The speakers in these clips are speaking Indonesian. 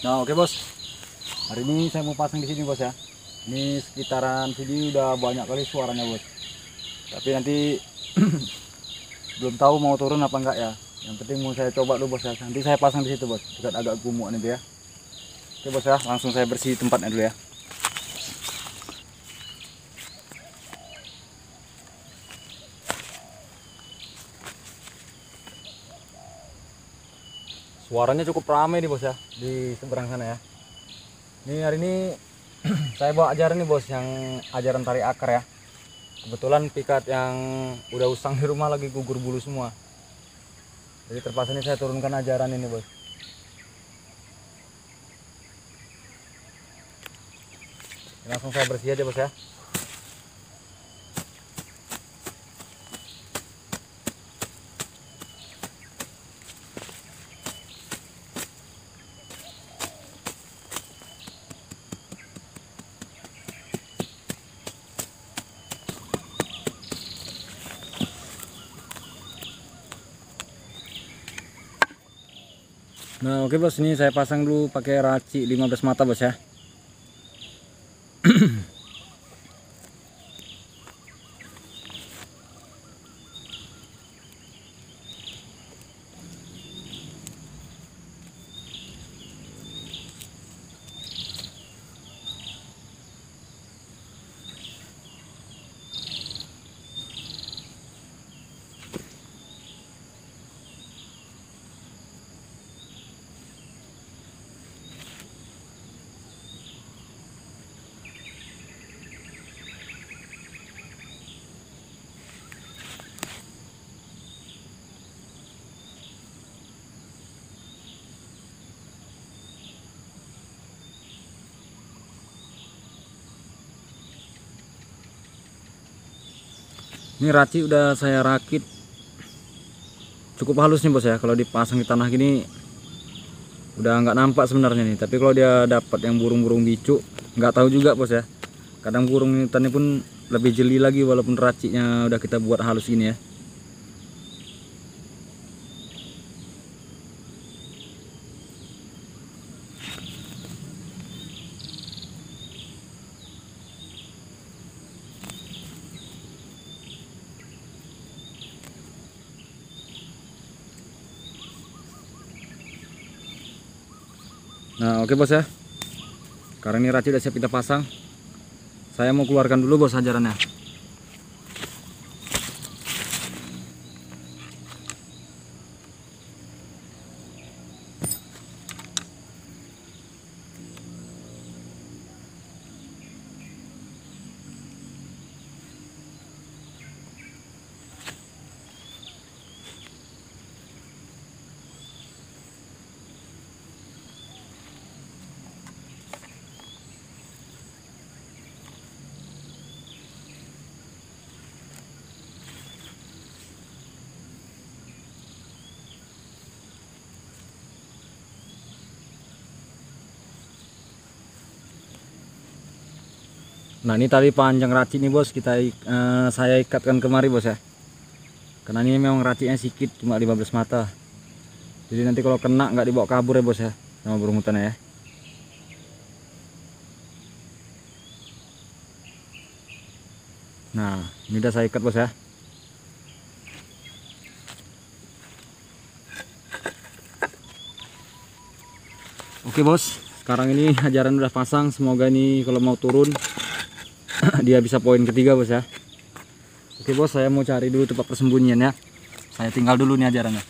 Nah, oke okay, bos. Hari ini saya mau pasang di sini bos ya. Ini sekitaran sini udah banyak kali suaranya bos. Tapi nanti belum tahu mau turun apa enggak ya. Yang penting mau saya coba dulu bos ya. Nanti saya pasang di situ bos. Dekat agak gumuk nanti ya. Oke bos ya, langsung saya bersih tempatnya dulu ya. Suaranya cukup ramai nih bos ya di seberang sana ya. Ini hari ini saya bawa ajaran nih bos yang ajaran tari akar ya. Kebetulan pikat yang udah usang di rumah lagi gugur bulu semua. Jadi terpaksa ini saya turunkan ajaran ini bos. Langsung saya bersih aja bos ya. Nah, oke bos, ini saya pasang dulu pakai raci 15 mata bos ya. ini raci udah saya rakit cukup halus nih bos ya kalau dipasang di tanah gini udah nggak nampak sebenarnya nih tapi kalau dia dapat yang burung-burung bicu nggak tahu juga bos ya kadang burung ini pun lebih jeli lagi walaupun raciknya udah kita buat halus ini ya Nah, oke okay, bos ya. karena ini racik udah siap kita pasang. Saya mau keluarkan dulu bos hajarannya. Nah ini tadi panjang racik nih bos kita uh, saya ikatkan kemari bos ya. Karena ini memang raciknya sedikit cuma 15 mata. Jadi nanti kalau kena nggak dibawa kabur ya bos ya sama burung hutan ya. Nah ini udah saya ikat bos ya. Oke bos, sekarang ini ajaran udah pasang. Semoga ini kalau mau turun dia bisa poin ketiga bos ya oke bos saya mau cari dulu tempat persembunyian ya saya tinggal dulu nih ajarannya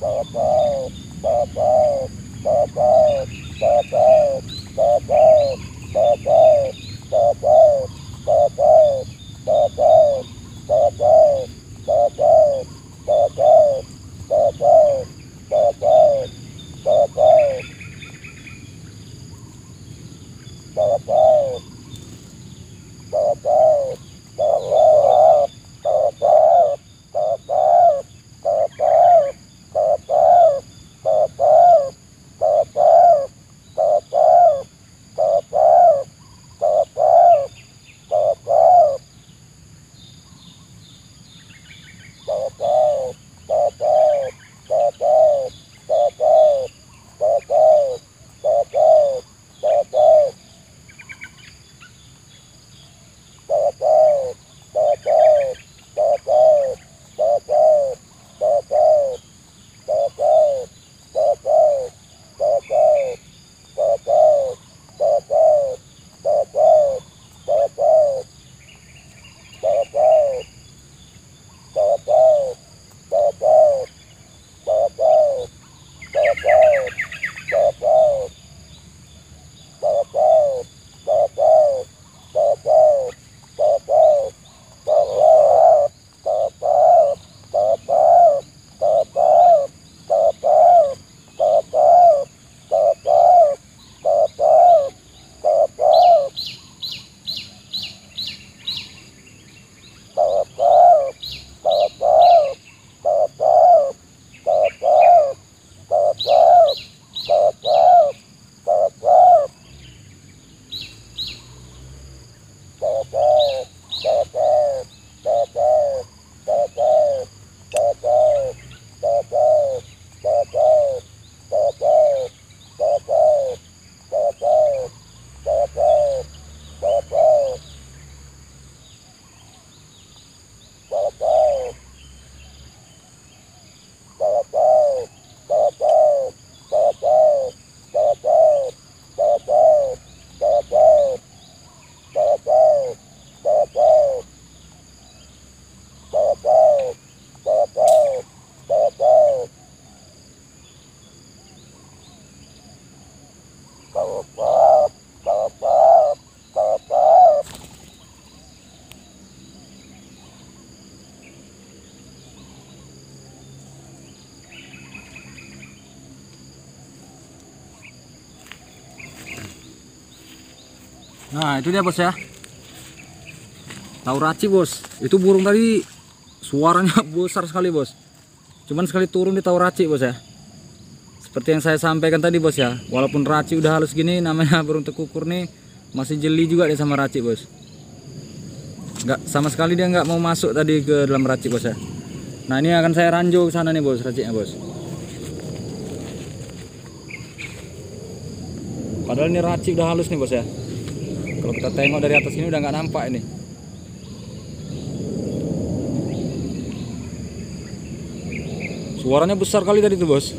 Bye-bye. Nah itu dia bos ya Tauraci bos Itu burung tadi Suaranya besar sekali bos Cuman sekali turun di Tauraci bos ya seperti yang saya sampaikan tadi bos ya walaupun raci udah halus gini namanya burung tekukur nih masih jeli juga dia sama raci bos nggak sama sekali dia nggak mau masuk tadi ke dalam raci bos ya nah ini akan saya ranjau ke sana nih bos raciknya bos padahal ini raci udah halus nih bos ya kalau kita tengok dari atas ini udah nggak nampak ini suaranya besar kali tadi tuh bos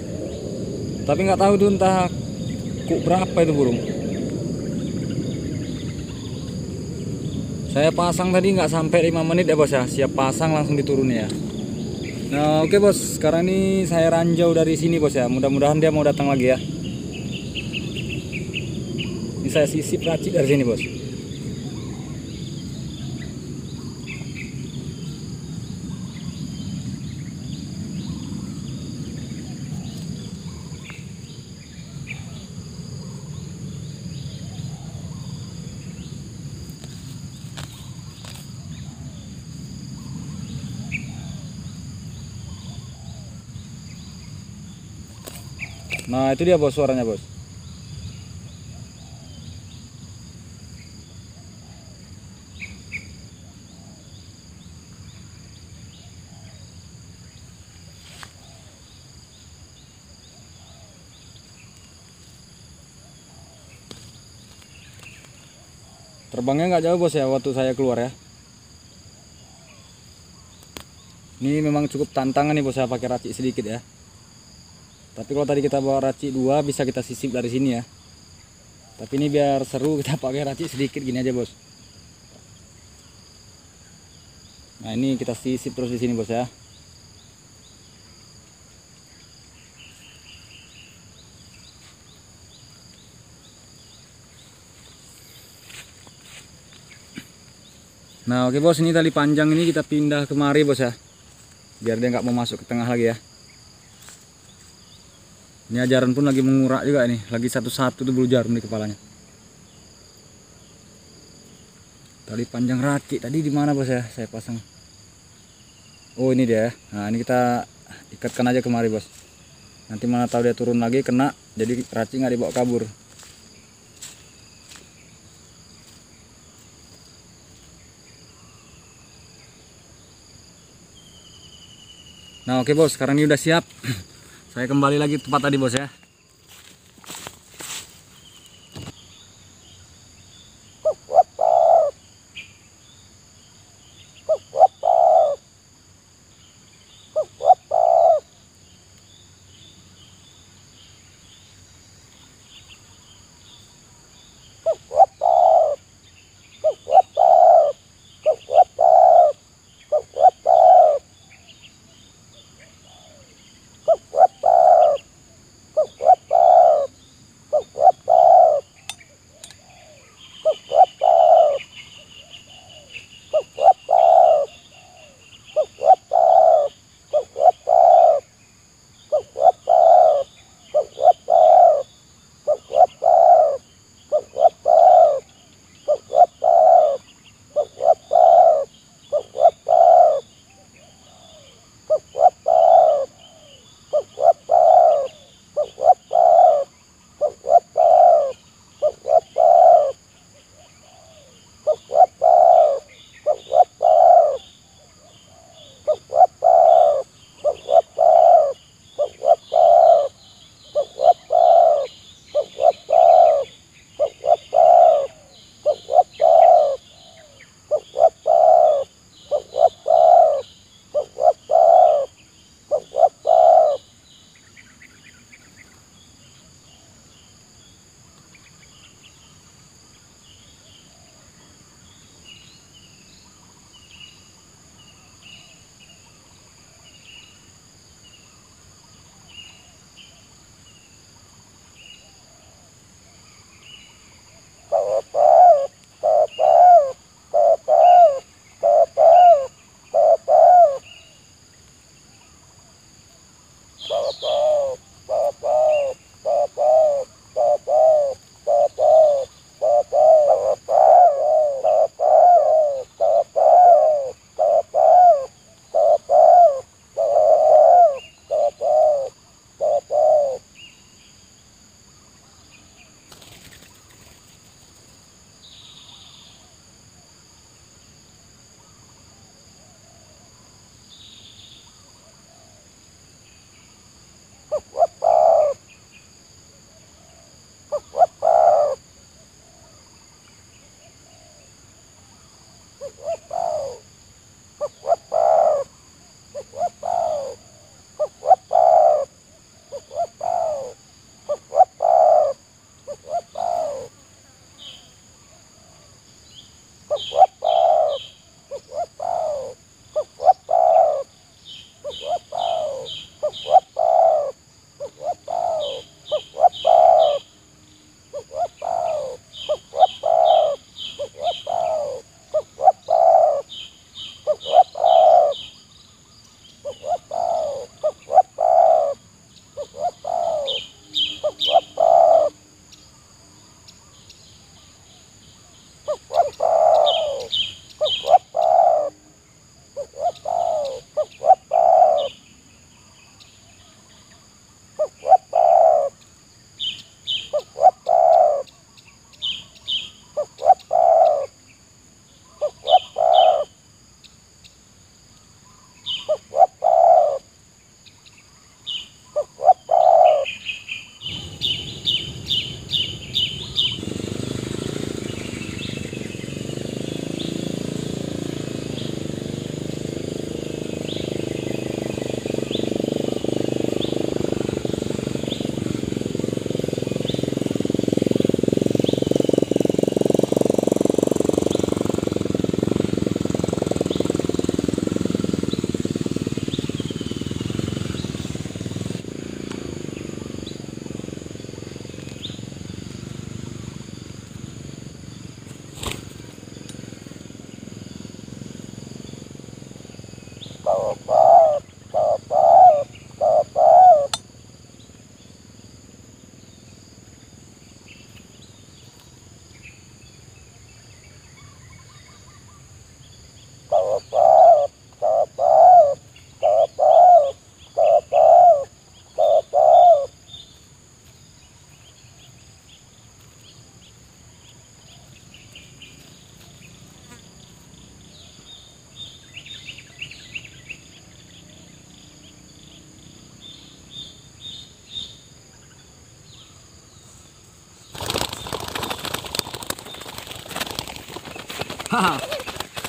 tapi nggak tahu tuh entah kuk berapa itu burung saya pasang tadi nggak sampai 5 menit ya bos ya siap pasang langsung diturun ya nah oke okay, bos sekarang ini saya ranjau dari sini bos ya mudah-mudahan dia mau datang lagi ya ini saya sisip racik dari sini bos Nah itu dia bos suaranya bos. Terbangnya nggak jauh bos ya waktu saya keluar ya. Ini memang cukup tantangan nih bos saya pakai racik sedikit ya tapi kalau tadi kita bawa racik dua bisa kita sisip dari sini ya tapi ini biar seru kita pakai racik sedikit gini aja bos nah ini kita sisip terus di sini bos ya Nah oke bos ini tali panjang ini kita pindah kemari bos ya Biar dia nggak mau masuk ke tengah lagi ya ini ajaran pun lagi mengurak juga ini, lagi satu-satu tuh bulu jarum di kepalanya. Tali panjang raki tadi di mana bos ya? Saya pasang. Oh ini dia. Nah ini kita ikatkan aja kemari bos. Nanti mana tahu dia turun lagi kena, jadi raci nggak dibawa kabur. Nah oke bos, sekarang ini udah siap. Saya kembali lagi tempat tadi bos ya.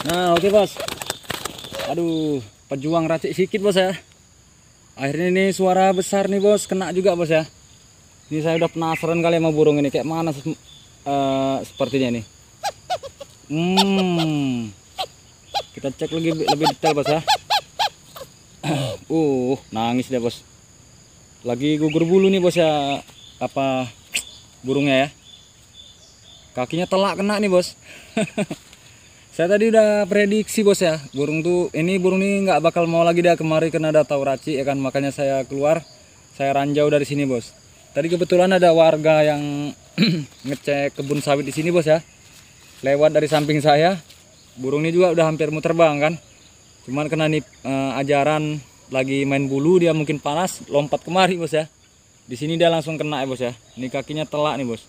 nah oke okay, bos aduh pejuang racik sikit bos ya akhirnya ini suara besar nih bos kena juga bos ya ini saya udah penasaran kali sama burung ini kayak mana uh, sepertinya nih hmm kita cek lagi lebih detail bos ya uh nangis deh bos lagi gugur bulu nih bos ya apa burungnya ya kakinya telak kena nih bos Saya tadi udah prediksi bos ya, burung tuh ini burung ini nggak bakal mau lagi dia kemari karena ada tauraci ya kan makanya saya keluar, saya ranjau dari sini bos. Tadi kebetulan ada warga yang ngecek kebun sawit di sini bos ya, lewat dari samping saya, burung ini juga udah hampir mau terbang kan, cuman kena nih eh, e, ajaran lagi main bulu dia mungkin panas lompat kemari bos ya. Di sini dia langsung kena ya bos ya, ini kakinya telak nih bos.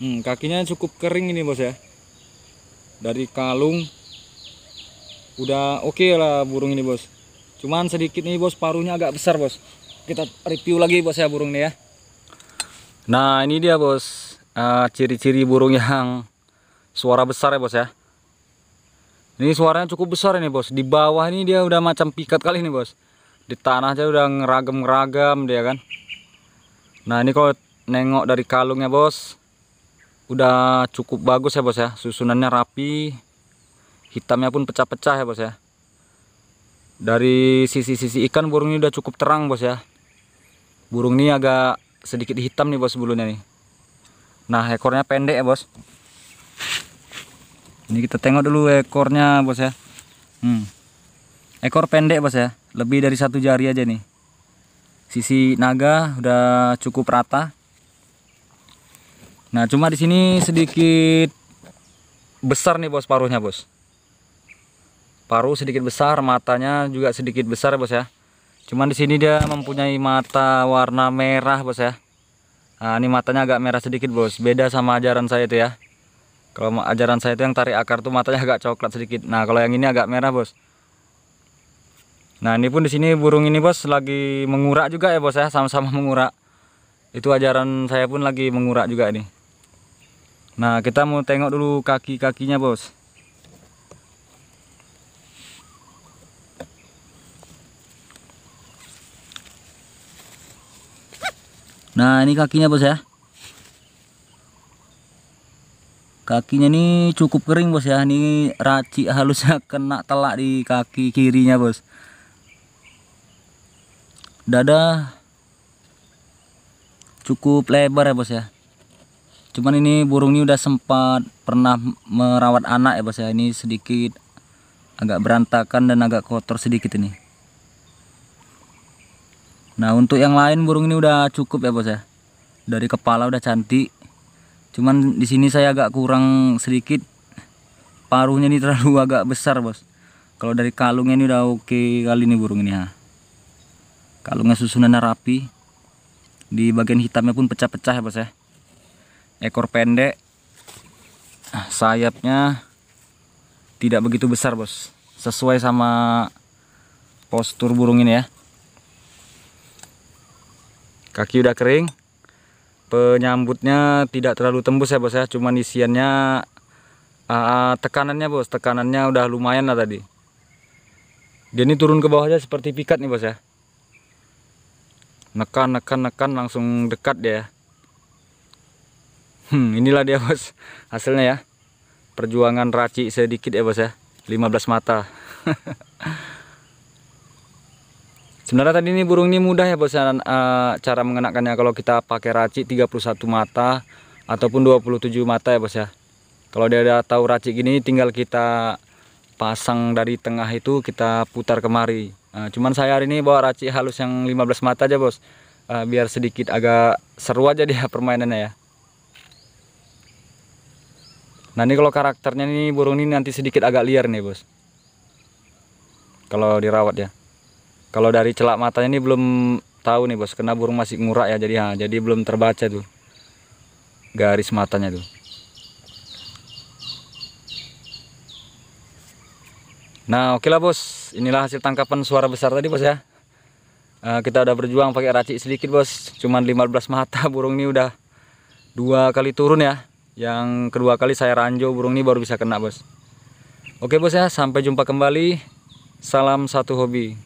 Hmm, kakinya cukup kering ini bos ya dari kalung udah oke okay lah burung ini bos cuman sedikit nih bos paruhnya agak besar bos kita review lagi bos ya burung ini ya nah ini dia bos ah, ciri-ciri uh, burung yang suara besar ya bos ya ini suaranya cukup besar ini bos di bawah ini dia udah macam pikat kali ini bos di tanah aja udah ngeragam-ngeragam dia kan nah ini kalau nengok dari kalungnya bos udah cukup bagus ya bos ya susunannya rapi hitamnya pun pecah-pecah ya bos ya dari sisi-sisi ikan burung ini udah cukup terang bos ya burung ini agak sedikit hitam nih bos bulunya nih nah ekornya pendek ya bos ini kita tengok dulu ekornya bos ya hmm. ekor pendek bos ya lebih dari satu jari aja nih sisi naga udah cukup rata Nah, cuma di sini sedikit besar nih bos paruhnya bos. Paruh sedikit besar, matanya juga sedikit besar bos ya. Cuman di sini dia mempunyai mata warna merah bos ya. Nah, ini matanya agak merah sedikit bos. Beda sama ajaran saya itu ya. Kalau ajaran saya itu yang tarik akar tuh matanya agak coklat sedikit. Nah, kalau yang ini agak merah bos. Nah ini pun di sini burung ini bos lagi mengurak juga ya bos ya sama-sama mengurak. Itu ajaran saya pun lagi mengurak juga ini. Nah, kita mau tengok dulu kaki-kakinya, Bos. Nah, ini kakinya, Bos ya. Kakinya ini cukup kering, Bos ya. Ini racik halusnya kena telak di kaki kirinya, Bos. Dada cukup lebar ya, Bos ya cuman ini burung ini udah sempat pernah merawat anak ya bos ya ini sedikit agak berantakan dan agak kotor sedikit ini nah untuk yang lain burung ini udah cukup ya bos ya dari kepala udah cantik cuman di sini saya agak kurang sedikit paruhnya ini terlalu agak besar bos kalau dari kalungnya ini udah oke kali ini burung ini ya kalungnya susunannya rapi di bagian hitamnya pun pecah-pecah ya bos ya ekor pendek ah, sayapnya tidak begitu besar bos sesuai sama postur burung ini ya kaki udah kering penyambutnya tidak terlalu tembus ya bos ya cuman isiannya uh, tekanannya bos tekanannya udah lumayan lah tadi dia ini turun ke bawahnya seperti pikat nih bos ya nekan nekan nekan langsung dekat dia ya Hmm, inilah dia bos hasilnya ya. Perjuangan raci sedikit ya bos ya. 15 mata. Sebenarnya tadi ini burung ini mudah ya bos ya, eh, cara mengenakannya kalau kita pakai raci 31 mata ataupun 27 mata ya bos ya. Kalau dia ada tahu raci gini tinggal kita pasang dari tengah itu kita putar kemari. Nah, cuman saya hari ini bawa raci halus yang 15 mata aja bos. Eh, biar sedikit agak seru aja dia permainannya ya. Nah ini kalau karakternya nih burung ini nanti sedikit agak liar nih bos. Kalau dirawat ya. Kalau dari celak matanya ini belum tahu nih bos, kena burung masih murah ya jadi ha, jadi belum terbaca tuh garis matanya tuh. Nah oke okay lah bos, inilah hasil tangkapan suara besar tadi bos ya. Uh, kita udah berjuang pakai racik sedikit bos, cuman 15 mata burung ini udah dua kali turun ya yang kedua kali saya ranjau burung ini baru bisa kena bos oke bos ya sampai jumpa kembali salam satu hobi